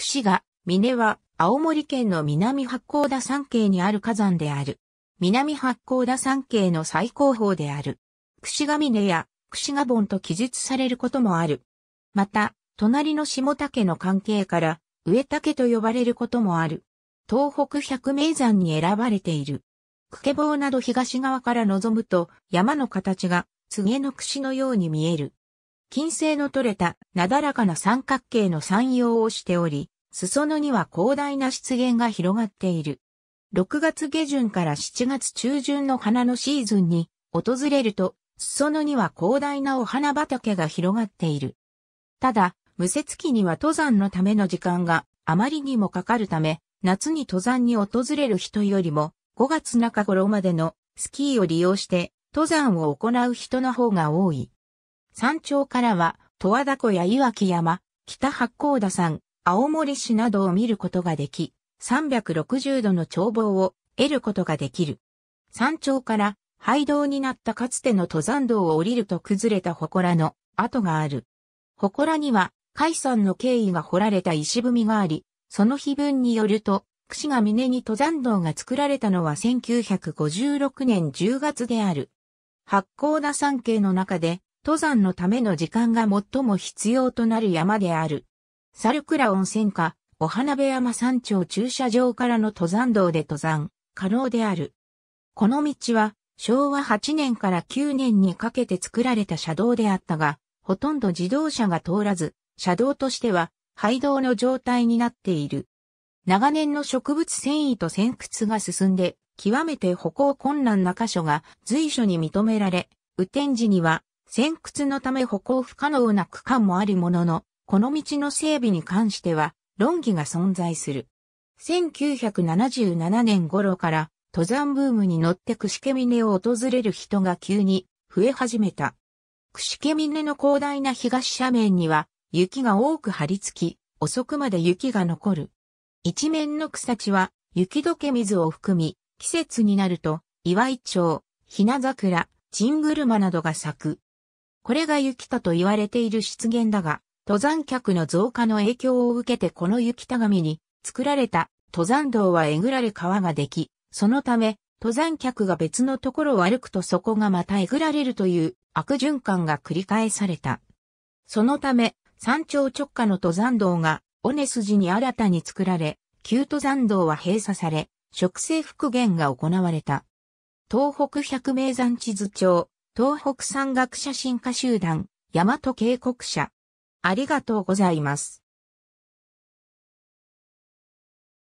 串が、峰は、青森県の南八甲田山系にある火山である。南八甲田山系の最高峰である。串が峰や、串が盆と記述されることもある。また、隣の下竹の関係から、上竹と呼ばれることもある。東北百名山に選ばれている。くけボなど東側から望むと、山の形が、つげの串のように見える。金星の取れた、なだらかな三角形の山陽をしており、裾野には広大な湿原が広がっている。6月下旬から7月中旬の花のシーズンに訪れると、裾野には広大なお花畑が広がっている。ただ、無雪期には登山のための時間があまりにもかかるため、夏に登山に訪れる人よりも5月中頃までのスキーを利用して登山を行う人の方が多い。山頂からは、十和田湖や岩木山、北八甲田山、青森市などを見ることができ、360度の眺望を得ることができる。山頂から廃道になったかつての登山道を降りると崩れた祠の跡がある。祠には、海山の経緯が掘られた石踏みがあり、その碑文によると、串が峰に登山道が作られたのは1956年10月である。八甲田山系の中で登山のための時間が最も必要となる山である。猿倉温泉か、お花部山山頂駐車場からの登山道で登山、可能である。この道は、昭和8年から9年にかけて作られた車道であったが、ほとんど自動車が通らず、車道としては、廃道の状態になっている。長年の植物繊維と洗屈が進んで、極めて歩行困難な箇所が随所に認められ、雨天時には先屈のため歩行不可能な区間もあるものの、この道の整備に関しては論議が存在する。1977年頃から登山ブームに乗って串毛峰を訪れる人が急に増え始めた。串毛峰の広大な東斜面には雪が多く張り付き、遅くまで雪が残る。一面の草地は雪解け水を含み、季節になると岩井町、ひな桜、チングルマなどが咲く。これが雪田と言われている湿原だが、登山客の増加の影響を受けてこの雪田神に作られた登山道はえぐられ川ができ、そのため登山客が別のところを歩くとそこがまたえぐられるという悪循環が繰り返された。そのため山頂直下の登山道が尾根筋に新たに作られ、旧登山道は閉鎖され、植生復元が行われた。東北百名山地図帳、東北山岳写真家集団、大和渓谷社。ありがとうございます。